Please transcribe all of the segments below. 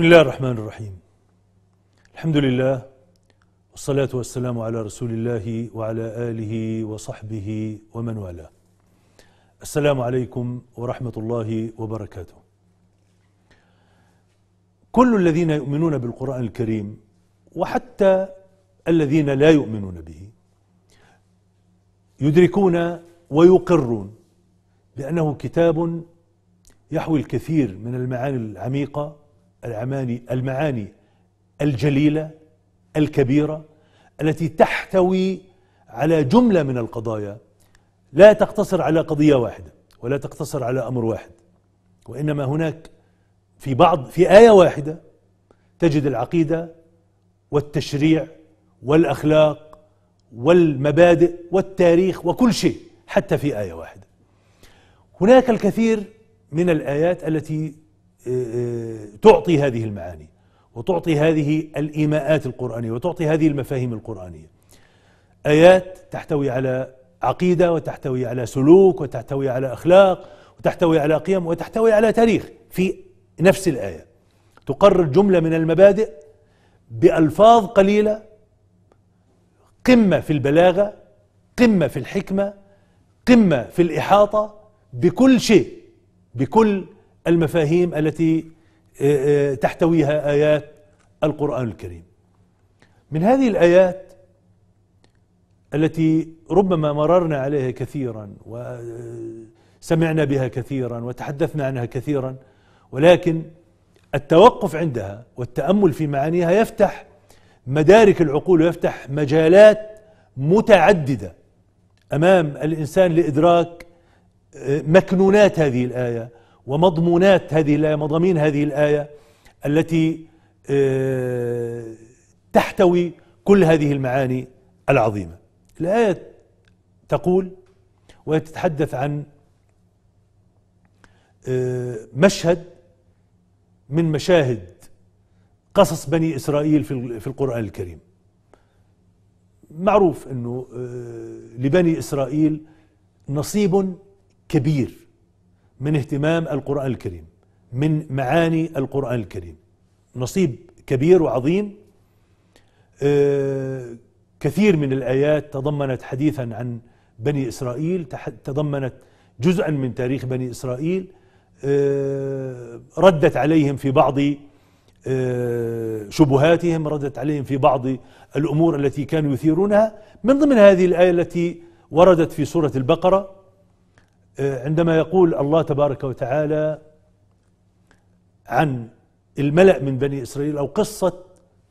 بسم الله الرحمن الرحيم الحمد لله والصلاة والسلام على رسول الله وعلى آله وصحبه ومن والاه السلام عليكم ورحمة الله وبركاته كل الذين يؤمنون بالقرآن الكريم وحتى الذين لا يؤمنون به يدركون ويقرون بأنه كتاب يحوي الكثير من المعاني العميقة العماني المعاني الجليله الكبيره التي تحتوي على جمله من القضايا لا تقتصر على قضيه واحده ولا تقتصر على امر واحد وانما هناك في بعض في ايه واحده تجد العقيده والتشريع والاخلاق والمبادئ والتاريخ وكل شيء حتى في ايه واحده هناك الكثير من الايات التي آه، آه، تعطي هذه المعاني وتعطي هذه الايماءات القرانيه وتعطي هذه المفاهيم القرانيه ايات تحتوي على عقيده وتحتوي على سلوك وتحتوي على اخلاق وتحتوي على قيم وتحتوي على تاريخ في نفس الايه تقرر جمله من المبادئ بالفاظ قليله قمه في البلاغه قمه في الحكمه قمه في الاحاطه بكل شيء بكل المفاهيم التي آه، آه، تحتويها ايات القران الكريم من هذه الايات التي ربما مررنا عليها كثيرا وسمعنا بها كثيرا وتحدثنا عنها كثيرا ولكن التوقف عندها والتامل في معانيها يفتح مدارك العقول ويفتح مجالات متعدده امام الانسان لادراك آه، مكنونات هذه الايه ومضمونات هذه الآية مضامين هذه الآية التي آه، تحتوي كل هذه المعاني العظيمة الآية تقول وهي تتحدث عن آه، مشهد من مشاهد قصص بني إسرائيل في القرآن الكريم معروف أنه آه، لبني إسرائيل نصيب كبير من اهتمام القرآن الكريم من معاني القرآن الكريم نصيب كبير وعظيم آه، كثير من الآيات تضمنت حديثا عن بني إسرائيل تضمنت جزءا من تاريخ بني إسرائيل آه، ردت عليهم في بعض آه، شبهاتهم ردت عليهم في بعض الأمور التي كانوا يثيرونها من ضمن هذه الآية التي وردت في سورة البقرة آه، عندما يقول الله تبارك وتعالى عن الملأ من بني إسرائيل أو قصة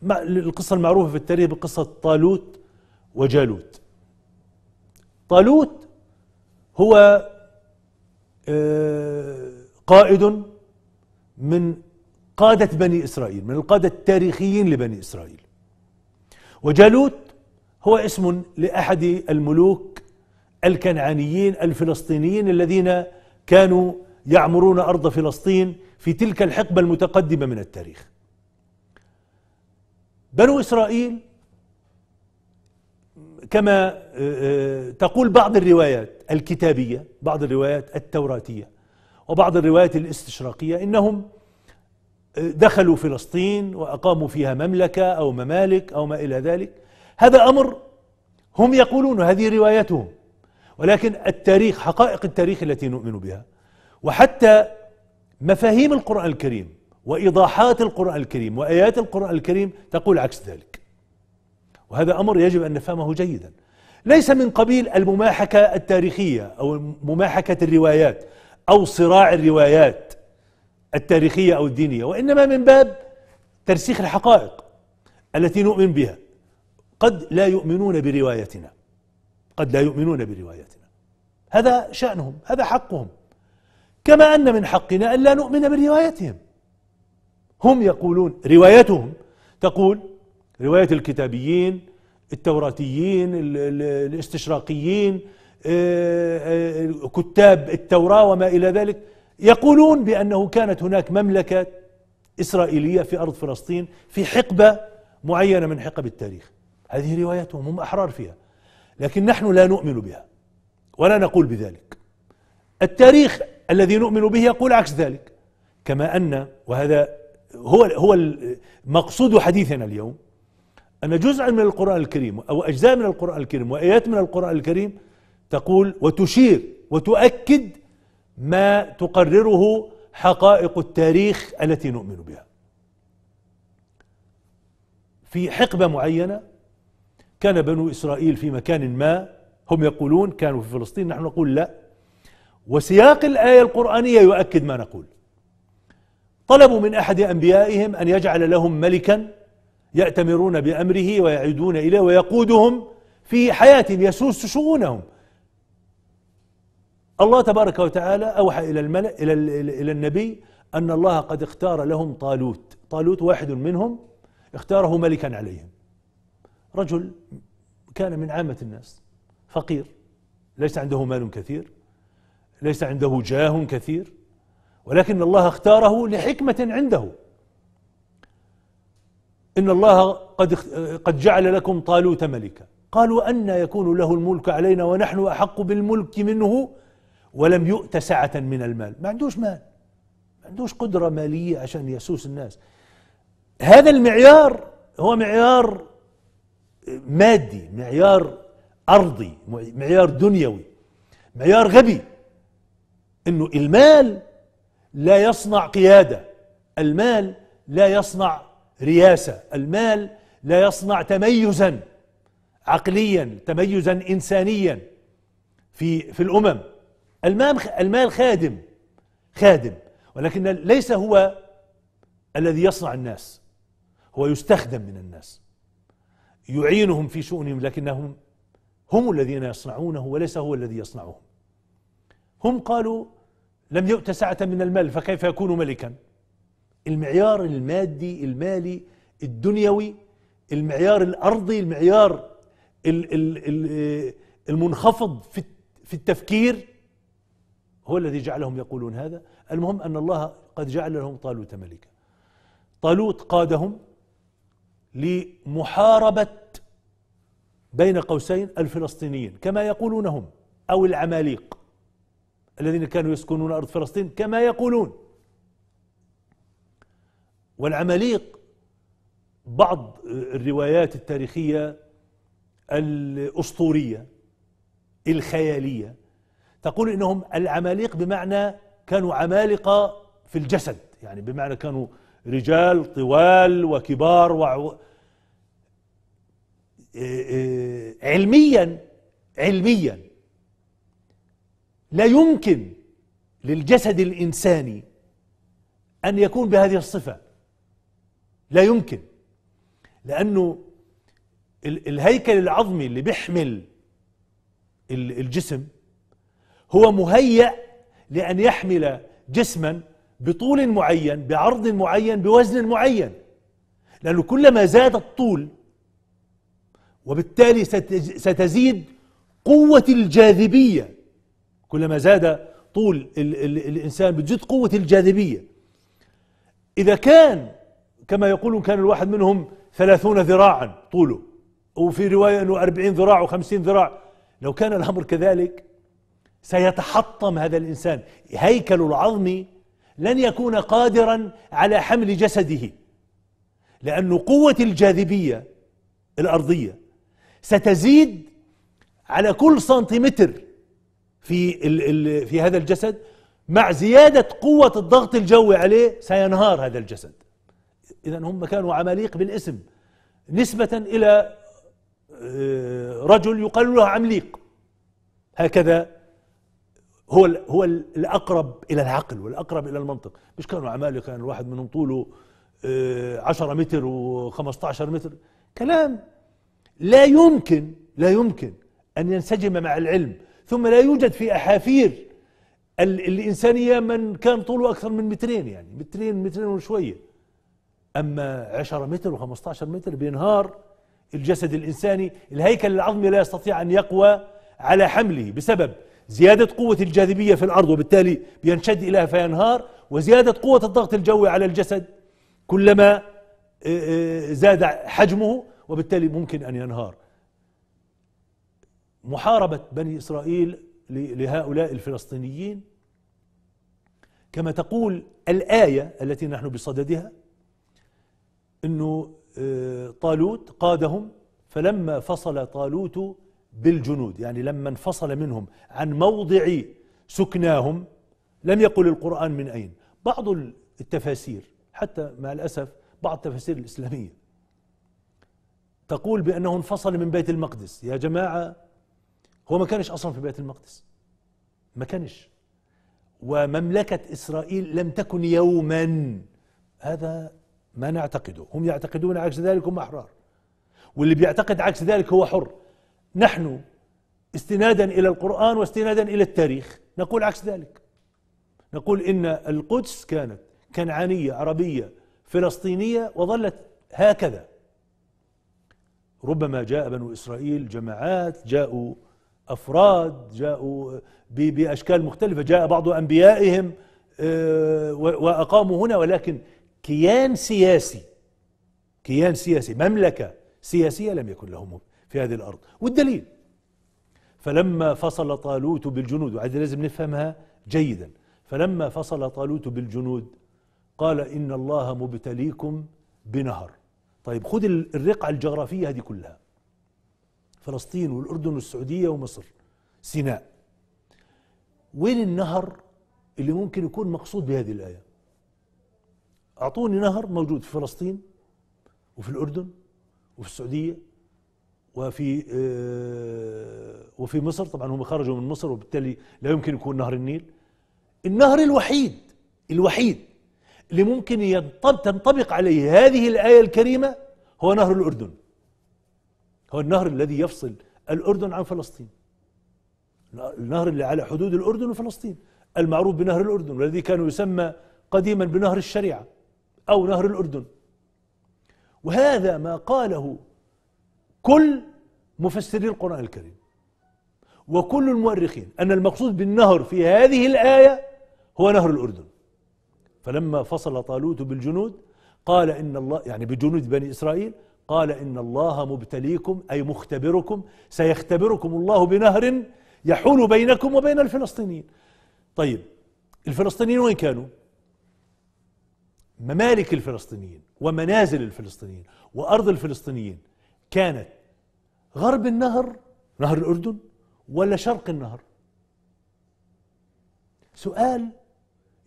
القصة المعروفة في التاريخ بقصة طالوت وجالوت طالوت هو آه، قائد من قادة بني إسرائيل من القادة التاريخيين لبني إسرائيل وجالوت هو اسم لأحد الملوك الكنعانيين الفلسطينيين الذين كانوا يعمرون ارض فلسطين في تلك الحقبه المتقدمه من التاريخ. بنو اسرائيل كما آه، آه، تقول بعض الروايات الكتابيه، بعض الروايات التوراتيه وبعض الروايات الاستشراقيه انهم آه، دخلوا فلسطين واقاموا فيها مملكه او ممالك او ما الى ذلك، هذا امر هم يقولون هذه روايتهم ولكن التاريخ حقائق التاريخ التي نؤمن بها وحتى مفاهيم القرآن الكريم وإيضاحات القرآن الكريم وآيات القرآن الكريم تقول عكس ذلك وهذا أمر يجب أن نفهمه جيدا ليس من قبيل المماحكة التاريخية أو مماحكة الروايات أو صراع الروايات التاريخية أو الدينية وإنما من باب ترسيخ الحقائق التي نؤمن بها قد لا يؤمنون بروايتنا قد لا يؤمنون بروايتنا هذا شأنهم هذا حقهم كما أن من حقنا أن لا نؤمن بروايتهم هم يقولون روايتهم تقول رواية الكتابيين التوراتيين الاستشراقيين آه، آه، كتاب التوراة وما إلى ذلك يقولون بأنه كانت هناك مملكة إسرائيلية في أرض فلسطين في حقبة معينة من حقب التاريخ هذه روايتهم هم أحرار فيها لكن نحن لا نؤمن بها ولا نقول بذلك التاريخ الذي نؤمن به يقول عكس ذلك كما ان وهذا هو هو مقصود حديثنا اليوم ان جزءا من القران الكريم او اجزاء من القران الكريم وايات من القران الكريم تقول وتشير وتؤكد ما تقرره حقائق التاريخ التي نؤمن بها في حقبه معينه كان بنو إسرائيل في مكان ما هم يقولون كانوا في فلسطين نحن نقول لا وسياق الآية القرآنية يؤكد ما نقول طلبوا من أحد أنبيائهم أن يجعل لهم ملكا يأتمرون بأمره ويعيدون إليه ويقودهم في حياة يسوس شؤونهم الله تبارك وتعالى أوحى إلى الملأ إلى, إلى النبي أن الله قد اختار لهم طالوت طالوت واحد منهم اختاره ملكا عليهم رجل كان من عامة الناس فقير ليس عنده مال كثير ليس عنده جاه كثير ولكن الله اختاره لحكمة عنده إن الله قد قد جعل لكم طالوت ملكا قالوا أن يكون له الملك علينا ونحن أحق بالملك منه ولم يؤت سعة من المال ما عندوش مال ما عندوش قدرة مالية عشان يسوس الناس هذا المعيار هو معيار مادي معيار أرضي معيار دنيوي معيار غبي أنه المال لا يصنع قيادة المال لا يصنع رياسة المال لا يصنع تميزا عقليا تميزا إنسانيا في في الأمم المال المال خادم خادم ولكن ليس هو الذي يصنع الناس هو يستخدم من الناس يعينهم في شؤونهم لكنهم هم الذين يصنعونه وليس هو الذي يصنعهم هم قالوا لم يؤت سعة من المال فكيف يكون ملكا المعيار المادي المالي الدنيوي المعيار الأرضي المعيار المنخفض في التفكير هو الذي جعلهم يقولون هذا المهم أن الله قد جعل لهم طالوت ملكا طالوت قادهم لمحاربة بين قوسين الفلسطينيين كما يقولون هم أو العماليق الذين كانوا يسكنون أرض فلسطين كما يقولون والعماليق بعض الروايات التاريخية الأسطورية الخيالية تقول إنهم العماليق بمعنى كانوا عمالقة في الجسد يعني بمعنى كانوا رجال طوال وكبار وعو... إيه، إيه، علميا علميا لا يمكن للجسد الانساني ان يكون بهذه الصفه لا يمكن لانه الهيكل العظمي اللي بيحمل الجسم هو مهيأ لأن يحمل جسما بطول معين بعرض معين بوزن معين لأنه كلما زاد الطول وبالتالي ستزيد قوة الجاذبية كلما زاد طول الـ الـ الإنسان بتزيد قوة الجاذبية إذا كان كما يقولون كان الواحد منهم ثلاثون ذراعا طوله وفي رواية أنه أربعين ذراع وخمسين ذراع لو كان الأمر كذلك سيتحطم هذا الإنسان هيكل العظمي لن يكون قادرا على حمل جسده لأن قوة الجاذبية الأرضية ستزيد على كل سنتيمتر في الـ الـ في هذا الجسد مع زيادة قوة الضغط الجوي عليه سينهار هذا الجسد إذا هم كانوا عماليق بالاسم نسبة إلى آه، رجل يقال له عمليق هكذا هو هو الاقرب الى العقل والاقرب الى المنطق مش كانوا عمالقه كان الواحد منهم طوله 10 آه، متر و15 متر كلام لا يمكن لا يمكن ان ينسجم مع العلم ثم لا يوجد في احافير الانسانيه من كان طوله اكثر من مترين يعني مترين مترين وشويه اما 10 متر و15 متر بينهار الجسد الانساني الهيكل العظمي لا يستطيع ان يقوى على حمله بسبب زيادة قوة الجاذبية في الأرض وبالتالي بينشد إليها فينهار وزيادة قوة الضغط الجوي على الجسد كلما آه، آه، زاد حجمه وبالتالي ممكن أن ينهار محاربة بني إسرائيل لهؤلاء الفلسطينيين كما تقول الآية التي نحن بصددها أنه آه، طالوت قادهم فلما فصل طالوت بالجنود يعني لما انفصل منهم عن موضع سكناهم لم يقل القرآن من أين بعض التفاسير حتى مع الأسف بعض التفاسير الإسلامية تقول بأنه انفصل من بيت المقدس يا جماعة هو ما كانش أصلا في بيت المقدس ما كانش ومملكة إسرائيل لم تكن يوما هذا ما نعتقده هم يعتقدون عكس ذلك هم أحرار واللي بيعتقد عكس ذلك هو حر نحن استنادا الى القران واستنادا الى التاريخ نقول عكس ذلك نقول ان القدس كانت كنعانيه عربيه فلسطينيه وظلت هكذا ربما جاء بنو اسرائيل جماعات جاءوا افراد جاءوا باشكال مختلفه جاء بعض انبيائهم آه، واقاموا هنا ولكن كيان سياسي كيان سياسي مملكه سياسيه لم يكن لهم في هذه الأرض والدليل فلما فصل طالوت بالجنود وهذه لازم نفهمها جيدا فلما فصل طالوت بالجنود قال إن الله مبتليكم بنهر طيب خذ الرقعة الجغرافية هذه كلها فلسطين والأردن والسعودية ومصر سيناء وين النهر اللي ممكن يكون مقصود بهذه الآية أعطوني نهر موجود في فلسطين وفي الأردن وفي السعودية وفي آه، وفي مصر طبعا هم خرجوا من مصر وبالتالي لا يمكن يكون نهر النيل النهر الوحيد الوحيد اللي ممكن تنطبق عليه هذه الآية الكريمة هو نهر الأردن هو النهر الذي يفصل الأردن عن فلسطين النهر اللي على حدود الأردن وفلسطين المعروف بنهر الأردن والذي كان يسمى قديما بنهر الشريعة أو نهر الأردن وهذا ما قاله كل مفسري القرآن الكريم وكل المؤرخين أن المقصود بالنهر في هذه الآية هو نهر الأردن فلما فصل طالوت بالجنود قال إن الله يعني بجنود بني إسرائيل قال إن الله مبتليكم أي مختبركم سيختبركم الله بنهر يحول بينكم وبين الفلسطينيين طيب الفلسطينيين وين كانوا ممالك الفلسطينيين ومنازل الفلسطينيين وأرض الفلسطينيين كانت غرب النهر نهر الأردن ولا شرق النهر سؤال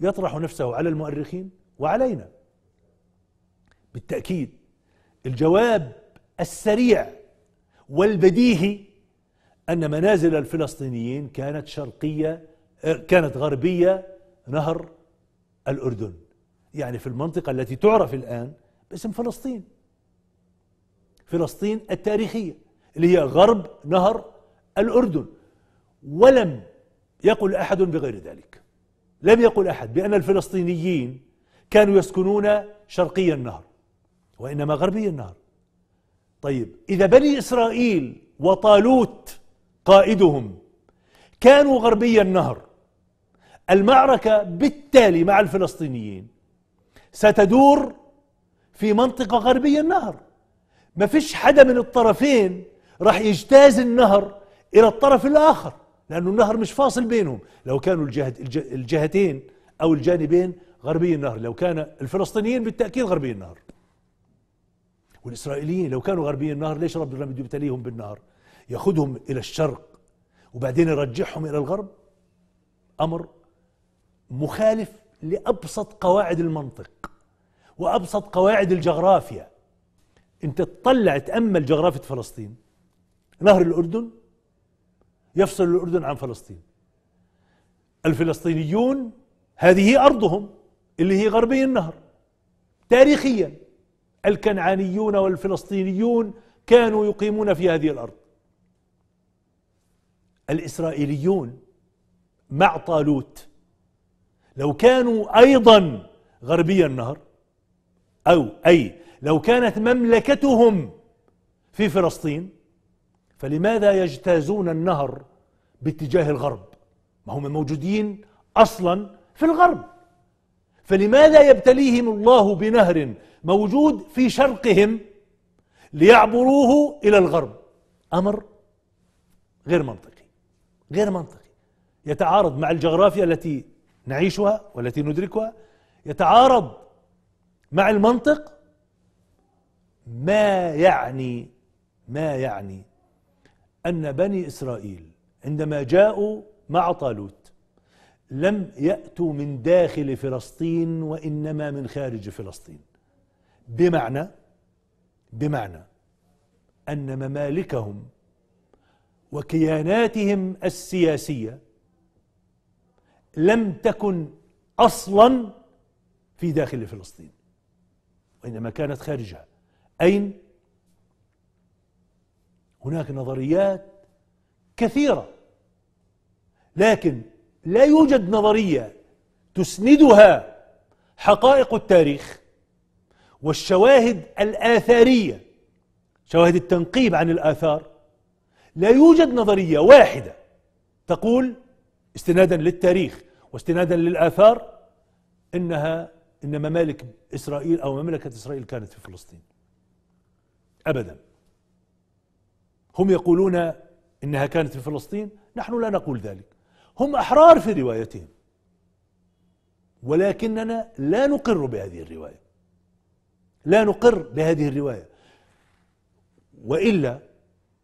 يطرح نفسه على المؤرخين وعلينا بالتأكيد الجواب السريع والبديهي أن منازل الفلسطينيين كانت شرقية كانت غربية نهر الأردن يعني في المنطقة التي تعرف الآن باسم فلسطين فلسطين التاريخية اللي هي غرب نهر الأردن ولم يقل أحد بغير ذلك لم يقل أحد بأن الفلسطينيين كانوا يسكنون شرقي النهر وإنما غربي النهر طيب إذا بني إسرائيل وطالوت قائدهم كانوا غربي النهر المعركة بالتالي مع الفلسطينيين ستدور في منطقة غربية النهر ما فيش حدا من الطرفين راح يجتاز النهر الى الطرف الاخر لانه النهر مش فاصل بينهم لو كانوا الجهد الجهتين او الجانبين غربي النهر لو كان الفلسطينيين بالتاكيد غربي النهر والاسرائيليين لو كانوا غربي النهر ليش رب بده يبتليهم بالنهر ياخذهم الى الشرق وبعدين يرجعهم الى الغرب امر مخالف لابسط قواعد المنطق وابسط قواعد الجغرافيا انت تطلع تامل جغرافيه فلسطين نهر الأردن يفصل الأردن عن فلسطين الفلسطينيون هذه أرضهم اللي هي غربي النهر تاريخيا الكنعانيون والفلسطينيون كانوا يقيمون في هذه الأرض الإسرائيليون مع طالوت لو كانوا أيضا غربي النهر أو أي لو كانت مملكتهم في فلسطين فلماذا يجتازون النهر باتجاه الغرب ما هم موجودين اصلا في الغرب فلماذا يبتليهم الله بنهر موجود في شرقهم ليعبروه الى الغرب امر غير منطقي غير منطقي يتعارض مع الجغرافيا التي نعيشها والتي ندركها يتعارض مع المنطق ما يعني ما يعني أن بني إسرائيل عندما جاءوا مع طالوت لم يأتوا من داخل فلسطين وإنما من خارج فلسطين بمعنى بمعنى أن ممالكهم وكياناتهم السياسية لم تكن أصلا في داخل فلسطين وإنما كانت خارجها أين؟ هناك نظريات كثيرة لكن لا يوجد نظرية تسندها حقائق التاريخ والشواهد الآثارية شواهد التنقيب عن الآثار لا يوجد نظرية واحدة تقول استنادا للتاريخ واستنادا للآثار إنها إن ممالك إسرائيل أو مملكة إسرائيل كانت في فلسطين أبداً هم يقولون إنها كانت في فلسطين نحن لا نقول ذلك هم أحرار في روايتهم ولكننا لا نقر بهذه الرواية لا نقر بهذه الرواية وإلا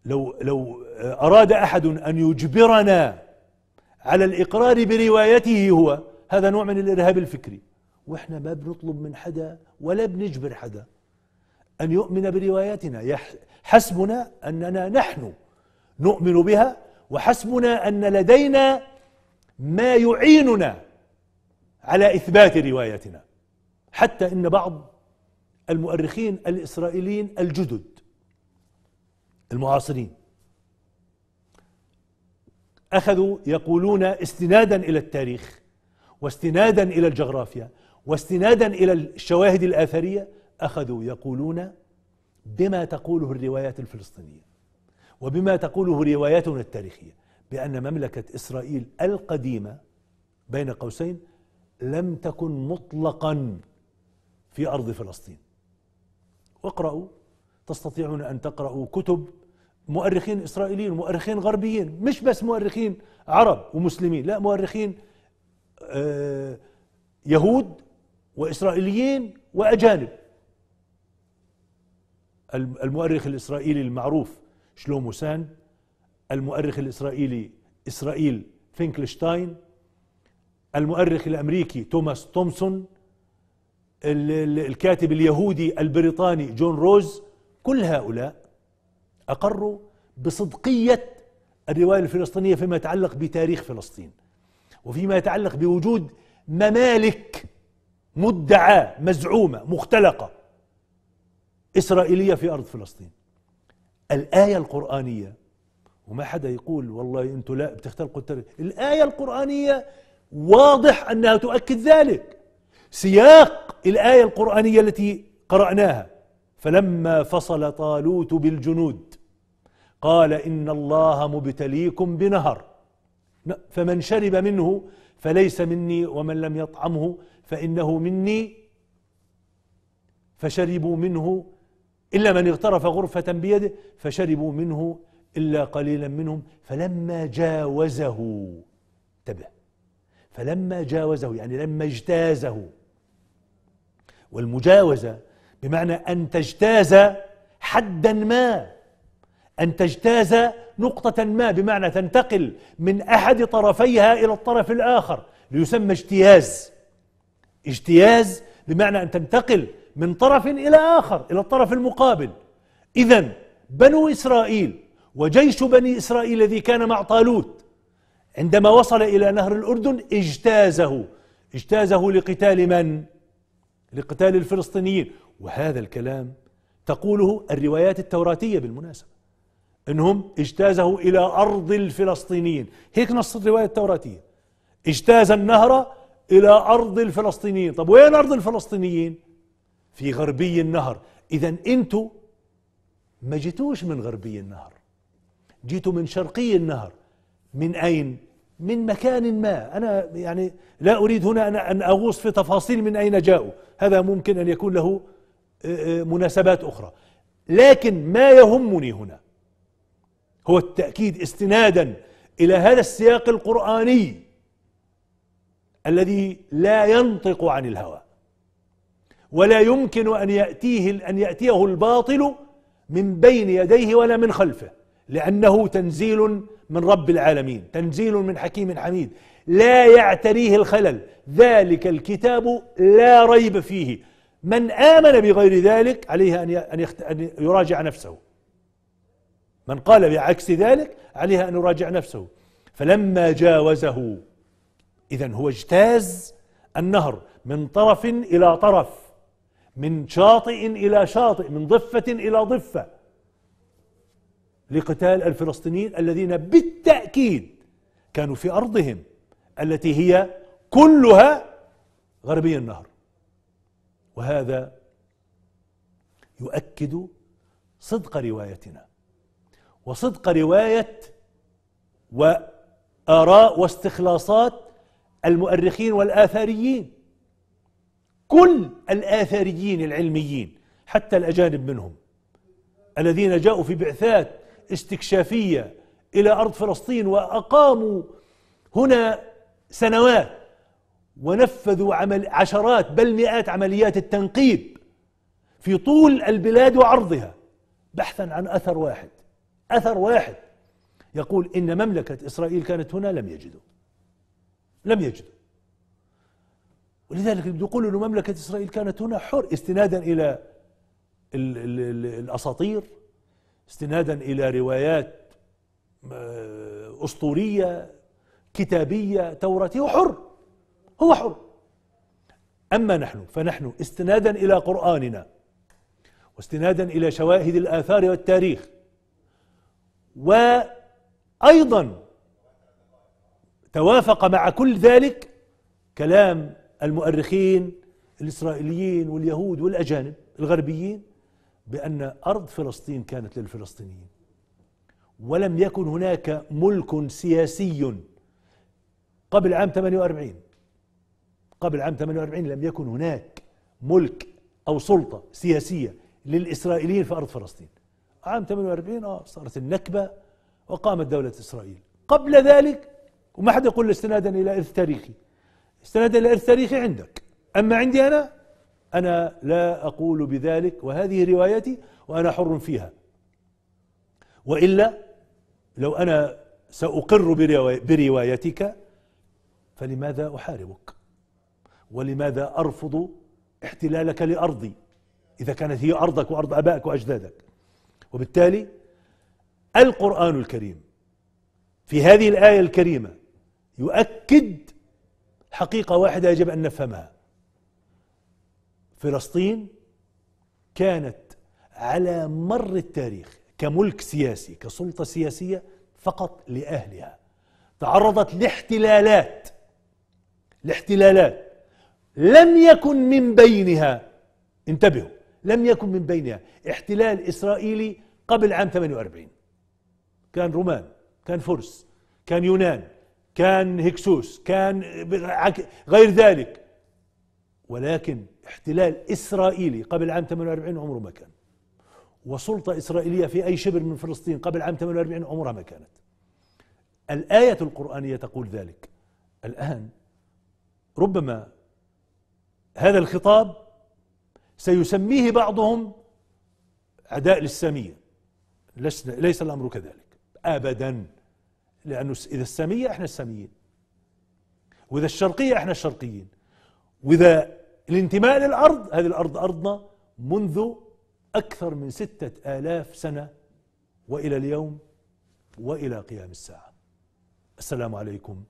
لو لو أراد أحد أن يجبرنا على الإقرار بروايته هو هذا نوع من الإرهاب الفكري وإحنا ما بنطلب من حدا ولا بنجبر حدا أن يؤمن بروايتنا حسبنا أننا نحن نؤمن بها وحسبنا أن لدينا ما يعيننا على إثبات روايتنا حتى إن بعض المؤرخين الإسرائيليين الجدد المعاصرين أخذوا يقولون استنادا إلى التاريخ واستنادا إلى الجغرافيا واستنادا إلى الشواهد الآثرية أخذوا يقولون بما تقوله الروايات الفلسطينية وبما تقوله رواياتنا التاريخية بأن مملكة إسرائيل القديمة بين قوسين لم تكن مطلقا في أرض فلسطين واقرأوا تستطيعون أن تقرأوا كتب مؤرخين إسرائيليين مؤرخين غربيين مش بس مؤرخين عرب ومسلمين لا مؤرخين آه، يهود وإسرائيليين وأجانب المؤرخ الإسرائيلي المعروف شلومو سان المؤرخ الإسرائيلي إسرائيل فينكلشتاين المؤرخ الأمريكي توماس تومسون الكاتب اليهودي البريطاني جون روز كل هؤلاء أقروا بصدقية الرواية الفلسطينية فيما يتعلق بتاريخ فلسطين وفيما يتعلق بوجود ممالك مدعاة مزعومة مختلقة إسرائيلية في أرض فلسطين الآية القرآنية وما حدا يقول والله انتم لا بتختلقوا التاريخ الآية القرآنية واضح أنها تؤكد ذلك سياق الآية القرآنية التي قرأناها فلما فصل طالوت بالجنود قال إن الله مبتليكم بنهر فمن شرب منه فليس مني ومن لم يطعمه فإنه مني فشربوا منه إلا من اغترف غرفة بيده فشربوا منه إلا قليلا منهم فلما جاوزه انتبه فلما جاوزه يعني لما اجتازه والمجاوزة بمعنى أن تجتاز حدا ما أن تجتاز نقطة ما بمعنى تنتقل من أحد طرفيها إلى الطرف الآخر ليسمى اجتياز اجتياز بمعنى أن تنتقل من طرف إلى آخر إلى الطرف المقابل إذا بنو إسرائيل وجيش بني إسرائيل الذي كان مع طالوت عندما وصل إلى نهر الأردن اجتازه اجتازه لقتال من؟ لقتال الفلسطينيين وهذا الكلام تقوله الروايات التوراتية بالمناسبة انهم اجتازه الى ارض الفلسطينيين هيك نص الرواية التوراتية اجتاز النهر الى ارض الفلسطينيين طب وين ارض الفلسطينيين في غربي النهر إذا أنتوا ما جيتوش من غربي النهر جيتوا من شرقي النهر من أين؟ من مكان ما أنا يعني لا أريد هنا أن أن أغوص في تفاصيل من أين جاءوا هذا ممكن أن يكون له آه، آه، مناسبات أخرى لكن ما يهمني هنا هو التأكيد استنادا إلى هذا السياق القرآني الذي لا ينطق عن الهوى ولا يمكن أن يأتيه أن يأتيه الباطل من بين يديه ولا من خلفه لأنه تنزيل من رب العالمين تنزيل من حكيم حميد لا يعتريه الخلل ذلك الكتاب لا ريب فيه من آمن بغير ذلك عليه أن أن يراجع نفسه من قال بعكس ذلك عليه أن يراجع نفسه فلما جاوزه إذا هو اجتاز النهر من طرف إلى طرف من شاطئ إلى شاطئ من ضفة إلى ضفة لقتال الفلسطينيين الذين بالتأكيد كانوا في أرضهم التي هي كلها غربي النهر وهذا يؤكد صدق روايتنا وصدق رواية وآراء واستخلاصات المؤرخين والآثاريين كل الآثاريين العلميين حتى الأجانب منهم الذين جاءوا في بعثات استكشافية إلى أرض فلسطين وأقاموا هنا سنوات ونفذوا عمل عشرات بل مئات عمليات التنقيب في طول البلاد وعرضها بحثا عن أثر واحد أثر واحد يقول إن مملكة إسرائيل كانت هنا لم يجدوا لم يجدوا ولذلك يقول أن مملكة إسرائيل كانت هنا حر استنادا إلى الـ الـ الـ الأساطير استنادا إلى روايات آه، أسطورية كتابية توراتية وحر هو حر أما نحن فنحن استنادا إلى قرآننا واستنادا إلى شواهد الآثار والتاريخ وأيضا توافق مع كل ذلك كلام المؤرخين الإسرائيليين واليهود والأجانب الغربيين بأن أرض فلسطين كانت للفلسطينيين ولم يكن هناك ملك سياسي قبل عام 48 قبل عام 48 لم يكن هناك ملك أو سلطة سياسية للإسرائيليين في أرض فلسطين عام 48 آه صارت النكبة وقامت دولة إسرائيل قبل ذلك وما حد يقول استنادا إلى إرث تاريخي استند الارث تاريخي عندك اما عندي انا انا لا اقول بذلك وهذه روايتي وانا حر فيها والا لو انا ساقر بروايتك فلماذا احاربك ولماذا ارفض احتلالك لارضي اذا كانت هي ارضك وارض ابائك واجدادك وبالتالي القران الكريم في هذه الايه الكريمه يؤكد حقيقة واحدة يجب أن نفهمها فلسطين كانت على مر التاريخ كملك سياسي كسلطة سياسية فقط لأهلها تعرضت لاحتلالات لاحتلالات لم يكن من بينها انتبهوا لم يكن من بينها احتلال إسرائيلي قبل عام 48 كان رومان كان فرس كان يونان كان هكسوس كان غير ذلك ولكن احتلال إسرائيلي قبل عام 48 عمره ما كان وسلطة إسرائيلية في أي شبر من فلسطين قبل عام 48 عمرها ما كانت الآية القرآنية تقول ذلك الآن ربما هذا الخطاب سيسميه بعضهم عداء للسامية ليس الأمر كذلك أبداً لانه اذا الساميه احنا الساميين واذا الشرقيه احنا الشرقيين واذا الانتماء للارض هذه الارض ارضنا منذ اكثر من سته الاف سنه والى اليوم والى قيام الساعه السلام عليكم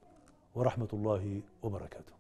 ورحمه الله وبركاته